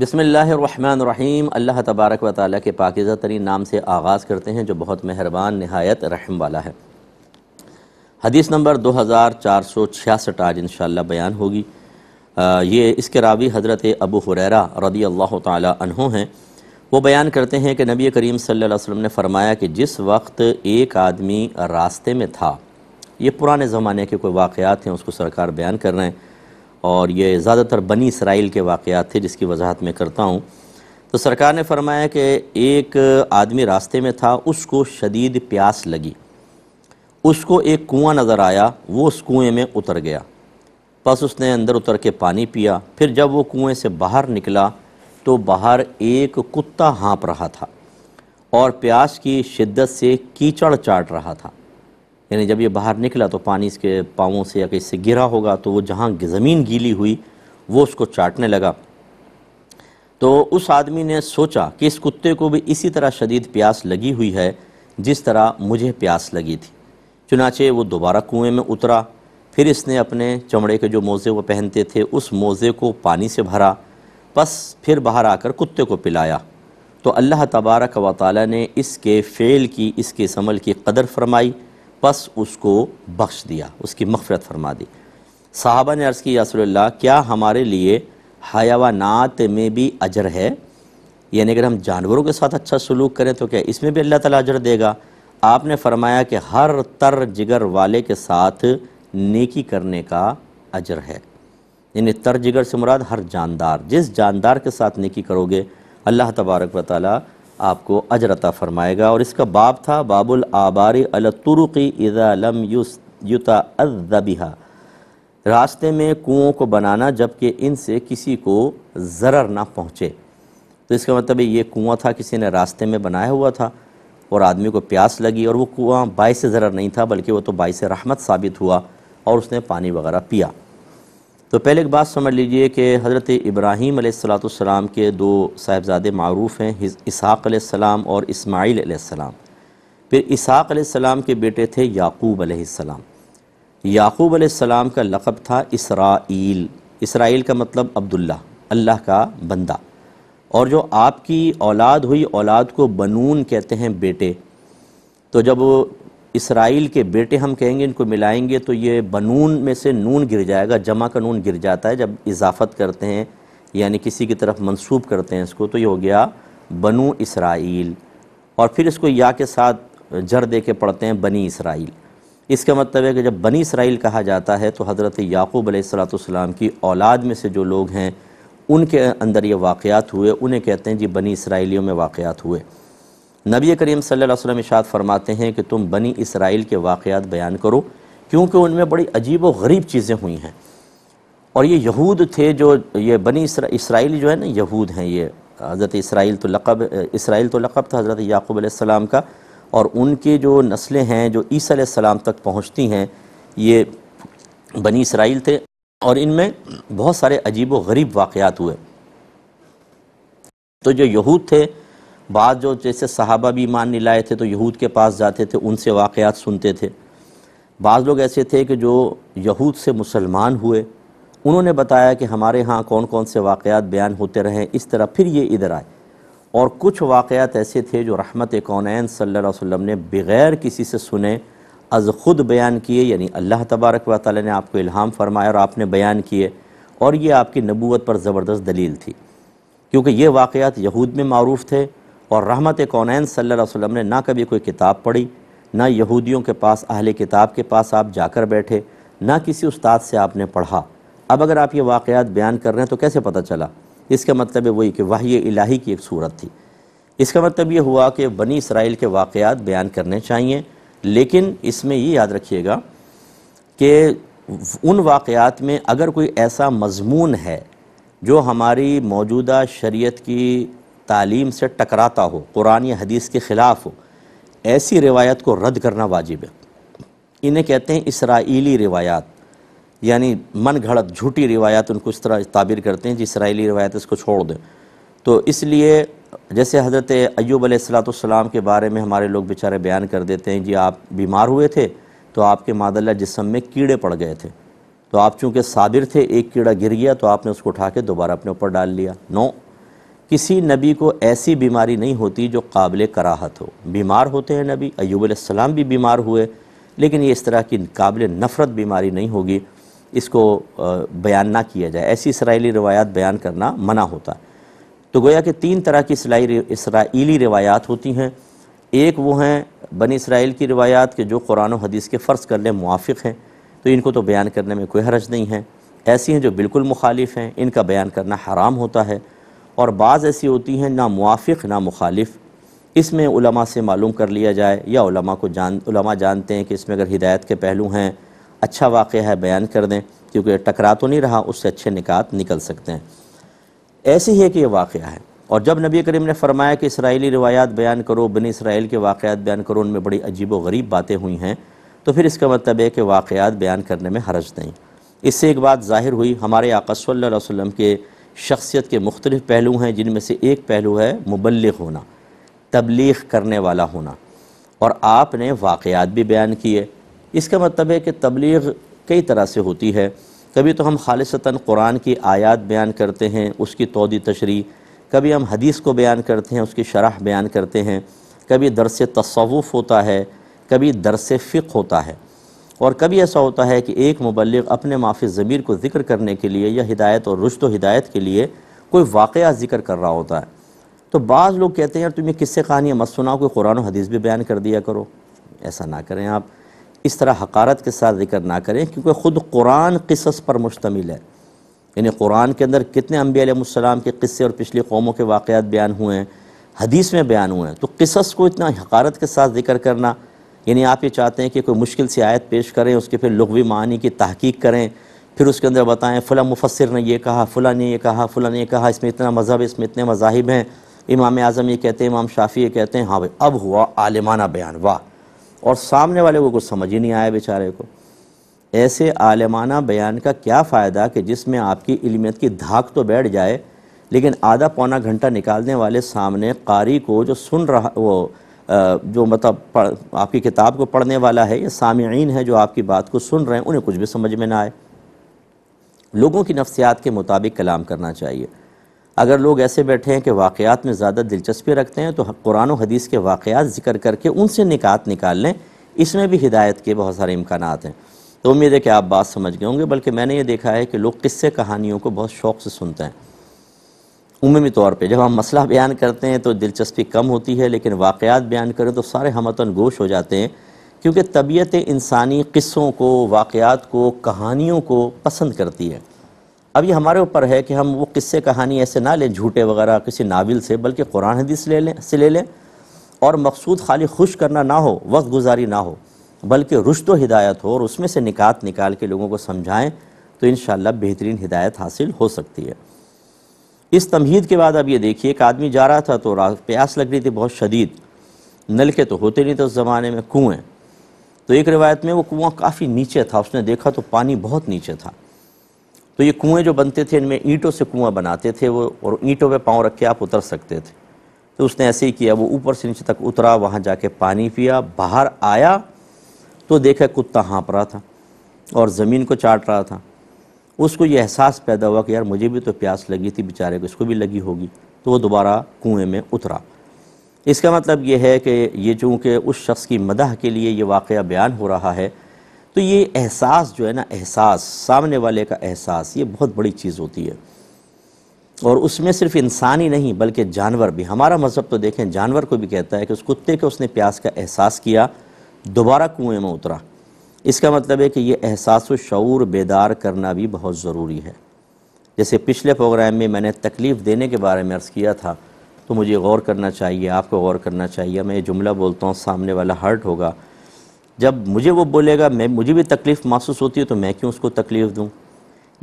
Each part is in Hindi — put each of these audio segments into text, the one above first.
बसमीम अल्लाह तबारक व ताली के पाकिज़ा तरीन नाम से आगाज़ करते हैं जो बहुत मेहरबान नहायत रहम वाला है हदीस नंबर दो हज़ार चार सौ छियासठ आज इन बयान होगी ये इसके रावी हज़रत अबू हुरैरा रदी अल्लाह तहों हैं वो बयान करते हैं कि नबी करीम सल्लल्लाहु अलैहि वसल्लम ने फ़रमाया कि जिस वक्त एक आदमी रास्ते में था ये पुराने ज़माने के कोई वाक़ात हैं उसको सरकार बयान कर रहे हैं और ये ज़्यादातर बनी इसराइल के वाक़ थे जिसकी वजाहत मैं करता हूँ तो सरकार ने फरमाया कि एक आदमी रास्ते में था उसको शदीद प्यास लगी उसको एक कुआं नज़र आया वो उस कुएँ में उतर गया बस उसने अंदर उतर के पानी पिया फिर जब वो कुएँ से बाहर निकला तो बाहर एक कुत्ता हाँप रहा था और प्यास की शिद्दत से कीचड़ चाट रहा था यानी जब ये बाहर निकला तो पानी इसके पाँवों से या से गिरा होगा तो वो जहाँ ज़मीन गीली हुई वो उसको चाटने लगा तो उस आदमी ने सोचा कि इस कुत्ते को भी इसी तरह शदीद प्यास लगी हुई है जिस तरह मुझे प्यास लगी थी चुनाचे वो दोबारा कुएं में उतरा फिर इसने अपने चमड़े के जो मोज़े वो पहनते थे उस मोज़े को पानी से भरा बस फिर बाहर आकर कुत्ते को पिलाया तो अल्लाह तबारक व ताली ने इसके फ़ेल की इसके समल की कदर फरमाई बस उसको बख्श दिया उसकी मफफरत फरमा दी साहबा ने अर्ज़ की यासल्ला क्या हमारे लिए हयावानात में भी अजर है यानी अगर हम जानवरों के साथ अच्छा सलूक करें तो क्या इसमें भी अल्लाह ताला अजर देगा आपने फरमाया कि हर तर जिगर वाले के साथ नेकी करने का अजर है यानी तर जिगर से मुराद हर जानदार जिस जानदार के साथ नेकी करोगे अल्लाह तबारक व ताली आपको अजरता फ़रमाएगा और इसका बाब था बाबुल अल अलतुरुकी इज़ा लम युता अज़बिहा रास्ते में कुओं को बनाना जबकि इनसे किसी को ज़र्र ना पहुँचे तो इसका मतलब ये कुआँ था किसी ने रास्ते में बनाया हुआ था और आदमी को प्यास लगी और वो कुआँ बाई से ज़र्र नहीं था बल्कि वो तो बाई से रहमत साबित हुआ और उसने पानी वगैरह पिया तो पहले एक बात समझ लीजिए कि हज़रत इब्राहीम सलाम के दो साहिबजादे मरूफ़ हैं इसहाक़ सलाम और इसमाइल सलाम फिर इसहाक़ सलाम के बेटे थे याकूब सलाम याकूब सलाम का लक़ब था इसराइल इसराइल का मतलब अब्दुल्ला अल्लाह का बंदा और जो आपकी औलाद हुई औलाद को बनून कहते हैं बेटे तो जब इसराइल के बेटे हम कहेंगे इनको मिलाएंगे तो ये बनून में से नून गिर जाएगा जमा का नून गिर जाता है जब इजाफत करते हैं यानी किसी की तरफ मंसूब करते हैं इसको तो ये हो गया बनू इसराइल और फिर इसको या के साथ जर दे के पढ़ते हैं बनी इसराइल इसका मतलब है कि जब बनी इसराइल कहा जाता है तो हज़रत याकूब सलाम की औलाद में से जो लोग हैं उनके अंदर ये वाक़ात हुए उन्हें कहते हैं जी बनी इसराइलियों में वाक़ात हुए नबी करीम सल्लल्लाहु अलैहि वसल्लम इशाद फरमाते हैं कि तुम बनी इसराइल के वाक़ बयान करो क्योंकि उनमें बड़ी अजीब व गरीब चीज़ें हुई हैं और ये यहूद थे जो ये बनी इसरा, इसराइल जो है ना यहूद हैं ये हज़रत इसराइल तो लक़ब इसराइल तो लक़ब था हज़रत याकूब का और उनके जो नस्लें हैं जो ईसा तक पहुँचती हैं ये बनी इसराइल थे और इनमें बहुत सारे अजीब व गरीब वाक़ात हुए तो जो यहूद थे बाद जो जैसे सहाबा भी ईमान नहीं लाए थे तो यहूद के पास जाते थे उनसे वाक़ात सुनते थे बाद लोग ऐसे थे कि जो यहूद से मुसलमान हुए उन्होंने बताया कि हमारे यहाँ कौन कौन से वाक़ात बयान होते रहे इस तरह फिर ये इधर आए और कुछ वाक़ात ऐसे थे जो रहमत कौन सल्ला वसम ने बग़ैर किसी से सुने अज़ ख़ुद बयान किए यानी अल्लाह तबारक व ताली ने आपको इल्हाम फरमाया और आपने बयान किए और ये आपकी नबूत पर ज़बरदस्त दलील थी क्योंकि ये वाक़ात यहूद में मरूफ़ थे और रहमत कौनैन सल्ला वसम ने ना कभी कोई किताब पढ़ी ना यहूदियों के पास अहल किताब के पास आप जाकर बैठे ना किसी उस्ताद से आपने पढ़ा अब अगर आप ये वाक़ात बयान कर रहे हैं तो कैसे पता चला इसका मतलब वही कि वाहि इलाही की एक सूरत थी इसका मतलब ये हुआ कि बनी इसराइल के वाक़ात बयान करने चाहिए लेकिन इसमें ये याद रखिएगा कि उन वाक़ात में अगर कोई ऐसा मजमून है जो हमारी मौजूदा शरीयत की तालीम से टकराता हो कुरान या हदीस के ख़िलाफ़ हो ऐसी रिवायत को रद्द करना वाजिब है इन्हें कहते हैं इसराइली रिवायात यानी मन घड़त झूठी रिवायात उनको इस तरह ताबीर करते हैं कि इसराइली रिवायत इसको छोड़ दें तो इसलिए जैसे हज़रत अयूब अलैहिस्सलाम के बारे में हमारे लोग बेचारे बयान कर देते हैं जी आप बीमार हुए थे तो आपके मादल्ला जिसम में कीड़े पड़ गए थे तो आप चूँकि साबिर थे एक कीड़ा गिर गया तो आपने उसको उठा के दोबारा अपने ऊपर डाल लिया नौ किसी नबी को ऐसी बीमारी नहीं होती जो काबिल कराहत हो बीमार होते हैं नबी अयूबम भी बीमार हुए लेकिन ये इस तरह की काबिल नफ़रत बीमारी नहीं होगी इसको बयान ना किया जाए ऐसी इसराइली रवायात बयान करना मना होता तो गोया कि तीन तरह की इसराइली रवायात होती हैं एक वो हैं बन इसराइल की रवायात के जो कुरान और हदीस के फ़र्ज़ करने मुआफ़ हैं तो इनको तो बयान करने में कोई हर्ज नहीं है ऐसी हैं जो बिल्कुल मुखालिफ हैं इनका बयान करना हराम होता है और बाज़ ऐसी होती हैं ना मुआफ़ ना मुखालिफ इसमें उलमा से मालूम कर लिया जाए या उलमा को जान उलमा जानते हैं कि इसमें अगर हिदायत के पहलू हैं अच्छा वाक़ है बयान कर दें क्योंकि टकरा तो नहीं रहा उससे अच्छे निकात निकल सकते हैं ऐसे ही है कि यह वाक़ है और जब नबी करीम ने फरमाया कि इसराइली रवायात बयान करो बिन इसराइल के वाक़ बयान करो उनमें बड़ी अजीब व गरीब बातें हुई हैं तो फिर इसका मतलब है कि वाक़ात बयान करने में हरज नहीं इससे एक बात ज़ाहिर हुई हमारे आका वसम के शख्सियत के मुख्तलिफ़ पहलू हैं जिनमें से एक पहलू है मुबलग होना तबलीग करने वाला होना और आपने वाक़ात भी बयान किए इसका मतलब है कि तबलीग कई तरह से होती है कभी तो हम खालता कुरान की आयात बयान करते हैं उसकी तोदी तशरी कभी हम हदीस को बयान करते हैं उसकी शरह बयान करते हैं कभी दरस तसवुफ़ होता है कभी दरस फ़िक होता है और कभी ऐसा होता है कि एक मुबलग अपने माफी ज़मीर को ज़िक्र करने के लिए या हिदायत और रुश्त हिदायत के लिए कोई वाक़ ज़िक्र कर रहा होता है तो बाज़ लोग कहते हैं यार तुम ये किस्से कहानियाँ मत सुनाओ कोई कुरान हदीस भी बयान कर दिया करो ऐसा ना करें आप इस तरह हकारत के साथ जिक्र ना करें क्योंकि ख़ुद कुरान किसस पर मुश्तमिल है यानी कुरान के अंदर कितने अम्बियाम के किस्से और पिछली कौमों के वाक़ात बयान हुए हैं हदीस में बयान हुए हैं तो किसस को इतना हकारत के साथ जिक्र करना यानी आप ये चाहते हैं कि कोई मुश्किल से आयत पेश करें उसके फिर लघवी मानी की तहकीक करें फिर उसके अंदर बताएं फ़ला मुफसर ने यह कहा फ़ला ने यह कहा फ़ला ने कहा इसमें इतना मज़हब इसमें इतने मजाहिब हैं इमाम आज़म ये कहते हैं इमाम शाफ़ी ये कहते हैं हाँ भाई अब हुआ आलमाना बयान वाह और सामने वाले को कुछ समझ ही नहीं आया बेचारे को ऐसे आलमाना बयान का क्या फ़ायदा कि जिसमें आपकी इलमियत की धाक तो बैठ जाए लेकिन आधा पौना घंटा निकालने वाले सामने कारी को जो सुन रहा वो जो मतलब आपकी किताब को पढ़ने वाला है या सामीन है जो आपकी बात को सुन रहे हैं उन्हें कुछ भी समझ में ना आए लोगों की नफसियात के मुताबिक कलाम करना चाहिए अगर लोग ऐसे बैठे हैं कि वाक़ात में ज़्यादा दिलचस्पी रखते हैं तो कुरान हदीस के वाक़ात जिक्र करके उनसे निकात निकाल लें इसमें भी हिदायत के बहुत सारे इम्कान हैं तो उम्मीद है कि आप बात समझ गए होंगे बल्कि मैंने ये देखा है कि लोग किस्से कहानियों को बहुत शौक़ से सुनते हैं उमूमी तौर पर जब हम मसला बयान करते हैं तो दिलचस्पी कम होती है लेकिन वाक़ात बयान करें तो सारे हमतन गोश हो जाते हैं क्योंकि तबीयत इंसानी किस्सों को वाक़ात को कहानियों को पसंद करती है अब ये हमारे ऊपर है कि हम वो किस्से कहानी ऐसे ना लें झूठे वगैरह किसी नाविल से बल्कि कुरान हदीस ले लें से ले लें और मकसूद खाली खुश करना ना हो वक्त गुजारी ना हो बल्कि रुश्त हिदायत हो और उसमें से निकात निकाल के लोगों को समझाएँ तो इन बेहतरीन हिदायत हासिल हो सकती है इस तमहीद के बाद अब ये देखिए एक आदमी जा रहा था तो रात प्यास लग रही थी बहुत शदीद नलके तो होते नहीं थे उस ज़माने में कुएँ तो एक रिवायत में वो कुआँ काफ़ी नीचे था उसने देखा तो पानी बहुत नीचे था तो ये कुएँ जो बनते थे इनमें ईंटों से कुआँ बनाते थे वो और ईंटों पे पाँव रख के आप उतर सकते थे तो उसने ऐसे ही किया वो ऊपर से नीचे तक उतरा वहाँ जाके पानी पिया बाहर आया तो देखा कुत्ता हाँप रहा था और ज़मीन को चाट रहा था उसको ये एहसास पैदा हुआ कि यार मुझे भी तो प्यास लगी थी बेचारे को इसको भी लगी होगी तो वो दोबारा कुएं में उतरा इसका मतलब ये है कि ये चूँकि उस शख्स की मदह के लिए ये वाक़ बयान हो रहा है तो ये एहसास जो है ना एहसास सामने वाले का एहसास ये बहुत बड़ी चीज़ होती है और उसमें सिर्फ इंसान ही नहीं बल्कि जानवर भी हमारा मज़हब तो देखें जानवर को भी कहता है कि उस कुत्ते के उसने प्यास का एहसास किया दोबारा कुएं में उतरा इसका मतलब है कि ये एहसास शूर बेदार करना भी बहुत ज़रूरी है जैसे पिछले प्रोग्राम में मैंने तकलीफ़ देने के बारे में अर्ज़ किया था तो मुझे गौर करना चाहिए आपको गौर करना चाहिए मैं ये जुमला बोलता हूँ सामने वाला हर्ट होगा जब मुझे वो बोलेगा मैं मुझे भी तकलीफ़ महसूस होती है तो मैं क्यों उसको तकलीफ़ दूँ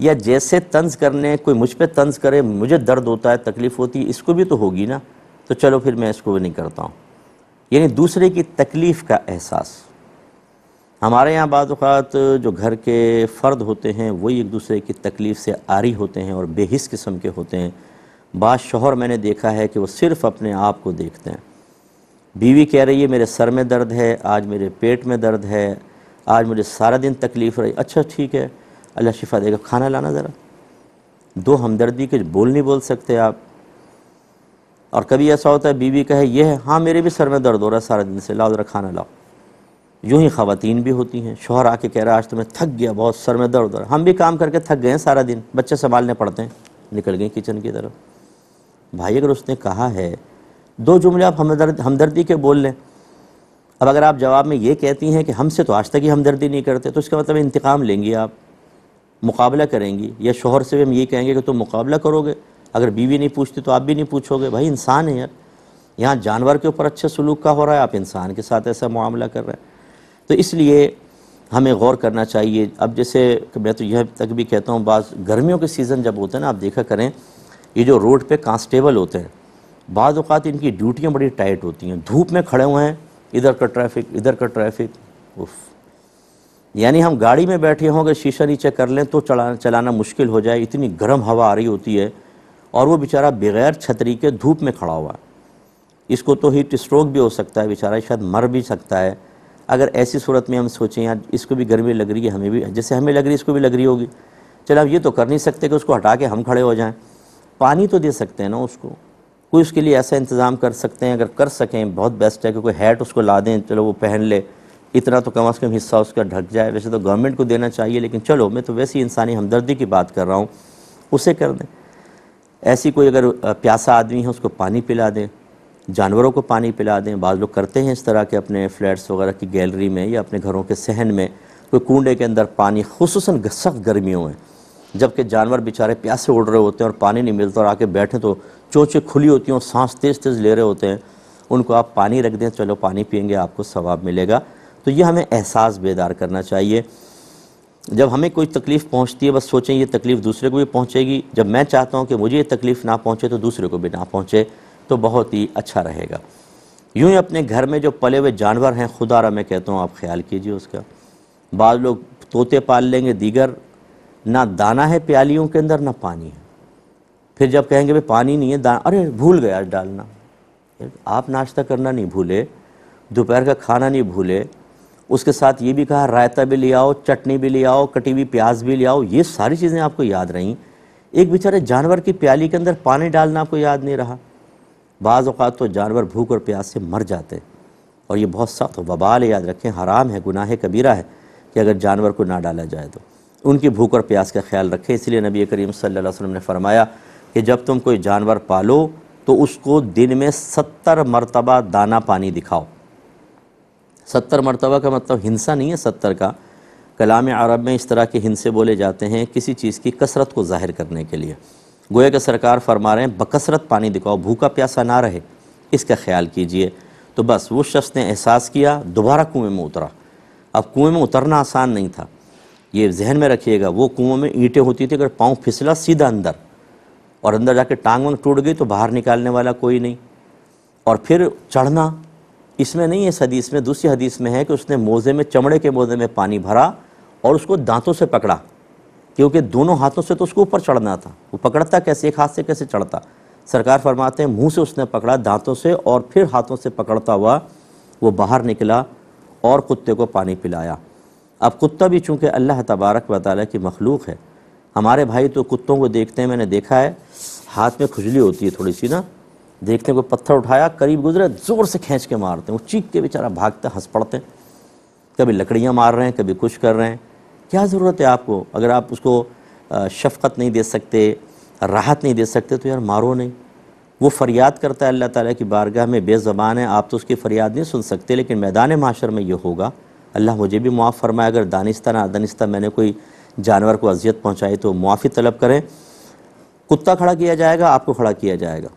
या जैसे तंज करने कोई मुझ पर तंज करे मुझे दर्द होता है तकलीफ़ होती है इसको भी तो होगी ना तो चलो फिर मैं इसको भी नहीं करता हूँ यानी दूसरे की तकलीफ़ का एहसास हमारे यहाँ बात जो घर के फ़र्द होते हैं वही एक दूसरे की तकलीफ़ से आरी होते हैं और बेहिस किस्म के होते हैं बाद शोहर मैंने देखा है कि वो सिर्फ़ अपने आप को देखते हैं बीवी कह रही है मेरे सर में दर्द है आज मेरे पेट में दर्द है आज मुझे सारा दिन तकलीफ़ रही अच्छा ठीक है अल्लाह शिफा देगा खाना लाना ज़रा दो हमदर्दी के बोल नहीं बोल सकते आप और कभी ऐसा होता है बीवी कहे यह है हाँ मेरे भी सर में दर्द हो रहा है सारा दिन से लाओ ज़रा खाना लाओ यूँ ही ख़वातीन भी होती हैं शोहर आके कह रहा आज तो मैं थक गया बहुत सर में दर्द हम भी काम करके थक गए हैं सारा दिन बच्चे संभालने पड़ते हैं निकल गए किचन की तरफ भाई अगर उसने कहा है दो जुमले आप हमदर्द हमदर्दी के बोल लें अब अगर आप जवाब में ये कहती हैं कि हमसे तो आज तक ही हमदर्दी नहीं करते तो इसका मतलब इंतकाम लेंगी आप मुकाबला करेंगी या शोहर से भी हम ये कहेंगे कि तुम मुकाबला करोगे अगर बीवी नहीं पूछती तो आप भी नहीं पूछोगे भाई इंसान है यार यहाँ जानवर के ऊपर अच्छे सलूक का हो रहा है आप इंसान के साथ ऐसा मामला कर रहे हैं तो इसलिए हमें गौर करना चाहिए अब जैसे मैं तो यह तक भी कहता हूँ बाज़ गर्मियों के सीज़न जब होते हैं ना आप देखा करें ये जो रोड पे कांस्टेबल होते हैं बाद अवत इनकी ड्यूटियाँ बड़ी टाइट होती हैं धूप में खड़े हुए हैं इधर का ट्रैफिक इधर का ट्रैफिक उफ यानी हम गाड़ी में बैठे हों अगर शीशा नीचे कर लें तो चला चलाना मुश्किल हो जाए इतनी गर्म हवा आ रही होती है और वो बेचारा बगैर छतरी के धूप में खड़ा हुआ इसको तो हीट स्ट्रोक भी हो सकता है बेचारा शायद मर भी सकता है अगर ऐसी सूरत में हम सोचें यार इसको भी गर्मी लग रही है हमें भी जैसे हमें लग रही है इसको भी लग रही होगी चलो हम ये तो कर नहीं सकते कि उसको हटा के हम खड़े हो जाएं पानी तो दे सकते हैं ना उसको कोई उसके लिए ऐसा इंतज़ाम कर सकते हैं अगर कर सकें बहुत बेस्ट है कि कोई हैट उसको ला दें चलो वो पहन ले इतना तो कम अज़ कम हिस्सा उसका ढक जाए वैसे तो गवर्नमेंट को देना चाहिए लेकिन चलो मैं तो वैसी इंसानी हमदर्दी की बात कर रहा हूँ उसे कर दें ऐसी कोई अगर प्यासा आदमी है उसको पानी पिला दें जानवरों को पानी पिला दें बाज़ लोग करते हैं इस तरह के अपने फ्लैट्स वगैरह की गैलरी में या अपने घरों के सहन में कोई कूडे के अंदर पानी खसूस सख्त गर्मियों में जबकि जानवर बेचारे प्यासे उड़ रहे होते हैं और पानी नहीं मिलता और आके बैठे तो चोचे खुली होती हैं और सांस तेज़ तेज़ ले रहे होते हैं उनको आप पानी रख दें चलो पानी पियेंगे आपको सवाब मिलेगा तो ये हमें एहसास बेदार करना चाहिए जब हमें कोई तकलीफ़ पहुंचती है बस सोचें ये तकलीफ़ दूसरे को भी पहुंचेगी जब मैं चाहता हूं कि मुझे ये तकलीफ़ ना पहुंचे तो दूसरे को भी ना पहुंचे तो बहुत ही अच्छा रहेगा यूं ही अपने घर में जो पले हुए जानवर हैं खुदा रहा मैं कहता हूँ आप ख्याल कीजिए उसका बाद लोग तोते पाल लेंगे दीगर ना दाना है प्यालियों के अंदर ना पानी है फिर जब कहेंगे भाई पानी नहीं है दाना अरे भूल गया डालना आप नाश्ता करना नहीं भूले दोपहर का खाना नहीं भूले उसके साथ ये भी कहा रायता भी ले आओ चटनी भी ले आओ कटी हुई प्याज भी ले आओ ये सारी चीज़ें आपको याद रहीं एक बेचारे जानवर की प्याली के अंदर पानी डालना आपको याद नहीं रहा बाज़ा तो जानवर भूख और प्यास से मर जाते और ये बहुत सख्त वबाल याद रखें हराम है गुनाह कबीरा है कि अगर जानवर को ना डाला जाए तो उनकी भूख और प्यास का ख्याल रखें इसलिए नबी करीम सल्लल्लाहु अलैहि वसल्लम ने फरमाया कि जब तुम कोई जानवर पालो तो उसको दिन में सत्तर मरतबा दाना पानी दिखाओ सत्तर मरतबा का मतलब हिंसा नहीं है सत्तर का कलाम अरब में इस तरह के हिंसे बोले जाते हैं किसी चीज़ की कसरत को ज़ाहिर करने के लिए गोया के सरकार फरमा रहे हैं बकसरत पानी दिखाओ भूखा प्यासा ना रहे इसका ख्याल कीजिए तो बस वो शख्स ने एहसास किया दोबारा कुएं में उतरा अब कुएं में उतरना आसान नहीं था ये जहन में रखिएगा वो कुओं में ईंटें होती थी अगर पाँव फिसला सीधा अंदर और अंदर जाके टांग वंग टूट गई तो बाहर निकालने वाला कोई नहीं और फिर चढ़ना इसमें नहीं इस हदीस में दूसरी हदीस में है कि उसने मोज़े में चमड़े के मोज़े में पानी भरा और उसको दांतों से पकड़ा क्योंकि दोनों हाथों से तो उसको ऊपर चढ़ना था वो पकड़ता कैसे एक हाथ से कैसे चढ़ता सरकार फरमाते हैं मुंह से उसने पकड़ा दांतों से और फिर हाथों से पकड़ता हुआ वो बाहर निकला और कुत्ते को पानी पिलाया अब कुत्ता भी चूँकि अल्लाह तबारक व ताली की मखलूक है हमारे भाई तो कुत्तों को देखते हैं मैंने देखा है हाथ में खुजली होती है थोड़ी सी ना देखते हैं कोई पत्थर उठाया करीब गुजरे ज़ोर से खींच के मारते हैं वो चीख के बेचारा भागते हंस पड़ते हैं कभी लकड़ियाँ मार रहे हैं कभी कुछ कर रहे हैं क्या ज़रूरत है आपको अगर आप उसको शफकत नहीं दे सकते राहत नहीं दे सकते तो यार मारो नहीं वो फ़रियाद करता है अल्लाह ताला की बारगाह में बेज़बान है आप तो उसकी फ़रियाद नहीं सुन सकते लेकिन मैदान माशर में ये होगा अल्लाह मुझे भी मुआफ़ फरमाए अगर दानिस्ता ना दानिस्ता मैंने कोई जानवर को अजियत पहुँचाई तो मुआफ़ी तलब करें कुत्ता खड़ा किया जाएगा आपको खड़ा किया जाएगा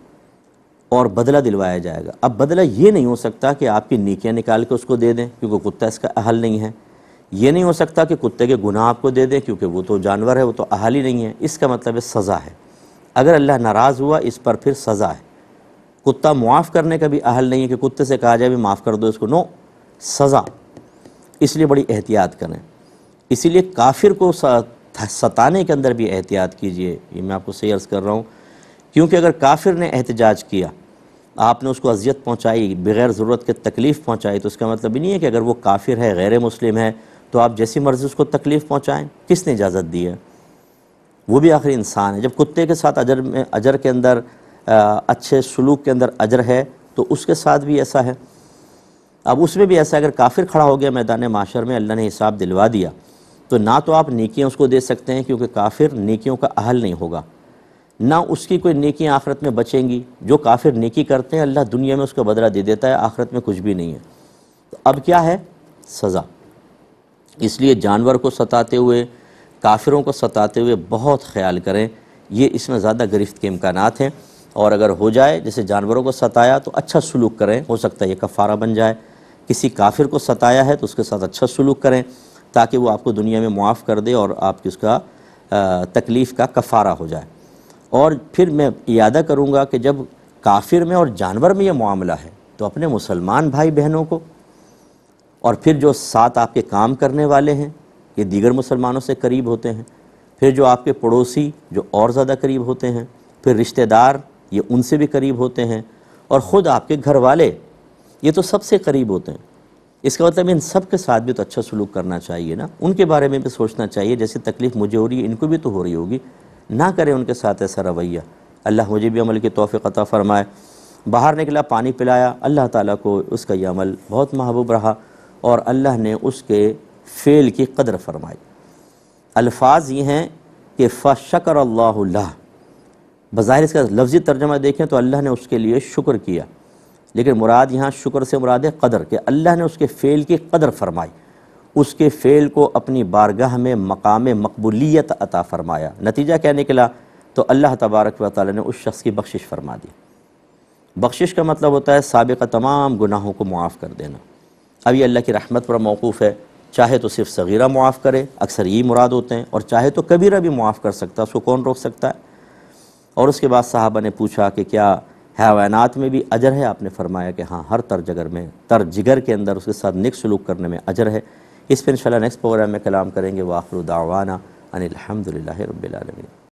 और बदला दिलवाया जाएगा अब बदला ये नहीं हो सकता कि आपकी नीकियाँ निकाल के उसको दे दें क्योंकि कुत्ता इसका अहल नहीं है ये नहीं हो सकता कि कुत्ते के गुनाह आपको दे दें क्योंकि वो तो जानवर है वो तो अहाली नहीं है इसका मतलब है सज़ा है अगर अल्लाह नाराज़ हुआ इस पर फिर सज़ा है कुत्ता मुआफ़ करने का भी अहल नहीं है कि कुत्ते से कहा जाए भी माफ़ कर दो इसको नो सज़ा इसलिए बड़ी एहतियात करें इसीलिए काफिर को सताने के अंदर भी एहतियात कीजिए ये मैं आपको सही अर्ज़ कर रहा हूँ क्योंकि अगर काफिर ने एहतजाज किया आपने उसको अजियत पहुँचाई बगैर ज़रूरत के तकलीफ़ पहुँचाई तो इसका मतलब ये नहीं है कि अगर वो काफिर है गैर मुस्लिम है तो आप जैसी मर्ज़ी उसको तकलीफ़ पहुँचाएँ किसने इजाज़त दी है वो भी आखिरी इंसान है जब कुत्ते के साथ अजर में अजर के अंदर आ, अच्छे सलूक के अंदर अजर है तो उसके साथ भी ऐसा है अब उसमें भी ऐसा अगर काफिर खड़ा हो गया मैदान माशर में अल्लाह ने हिसाब दिलवा दिया तो ना तो आप नेकियाँ उसको दे सकते हैं क्योंकि काफिर नेकियों का अहल नहीं होगा ना उसकी कोई नकियाँ आखरत में बचेंगी जो काफिर नेकी करते हैं अल्लाह दुनिया में उसका बदला दे देता है आखरत में कुछ भी नहीं है तो अब क्या है सज़ा इसलिए जानवर को सताते हुए काफिरों को सताते हुए बहुत ख्याल करें ये इसमें ज़्यादा गिरफ्त के इम्कान हैं और अगर हो जाए जैसे जानवरों को सताया तो अच्छा सलूक करें हो सकता है ये कफ़ारा बन जाए किसी काफिर को सताया है तो उसके साथ अच्छा सलूक करें ताकि वो आपको दुनिया में मुआफ़ कर दे और आपकी उसका तकलीफ़ का कफ़ारा हो जाए और फिर मैं यादा करूँगा कि जब काफिर में और जानवर में ये मामला है तो अपने मुसलमान भाई बहनों को और फिर जो साथ आपके काम करने वाले हैं ये दीगर मुसलमानों से करीब होते हैं फिर जो आपके पड़ोसी जो और ज़्यादा करीब होते हैं फिर रिश्तेदार ये उनसे भी करीब होते हैं और ख़ुद आपके घर वाले ये तो सबसे करीब होते हैं इसका मतलब इन सब के साथ भी तो अच्छा सलूक करना चाहिए ना उनके बारे में भी सोचना चाहिए जैसे तकलीफ़ मुझे हो रही है इनको भी तो हो रही होगी ना करें उनके साथ ऐसा रवैया अल्लाह मुझे भी अमल के तोहफ़े अता फ़रमाए बाहर निकला पानी पिलाया अल्लाह ताला को उसका यह अमल बहुत महबूब रहा और अल्लाह ने उसके फ़ेल की कदर फरमाई अल्फाज ये हैं कि फ़शकर अल्लाह बज़ाहिर इसका लफ्ज़ी तर्जमा देखें तो अल्लाह ने उसके लिए शुक्र किया लेकिन मुराद यहाँ शुक्र से मुराद है कदर के अल्लाह ने उसके फ़ेल की कदर फरमाई उसके फ़ेल को अपनी बारगाह में मकाम मकबूलीत अता फ़रमाया नतीजा क्या निकला तो अल्लाह तबारक व ताली ने उस शख्स की बख्शिश फरमा दी बख्शिश का मतलब होता है सबक़ तमाम गुनाहों को मुआफ़ कर देना अब ये अल्लाह की रहमत पर मौकूफ़ है चाहे तो सिर्फ सगीरा मुआफ़ करे अक्सर यही मुराद होते हैं और चाहे तो कबीरा भी मुआफ़ कर सकता है उसको कौन रोक सकता है और उसके बाद साहबा ने पूछा कि क्या हैवानात में भी अजर है आपने फरमाया कि हाँ हर तर जगर में तर जिगर के अंदर उसके साथ निक सलूक करने में अजर है इस पर इंशाल्लाह नेक्स्ट प्रोग्राम में कलाम करेंगे वाखरुदावाना अनिलहमदिल्ला रबीआलमी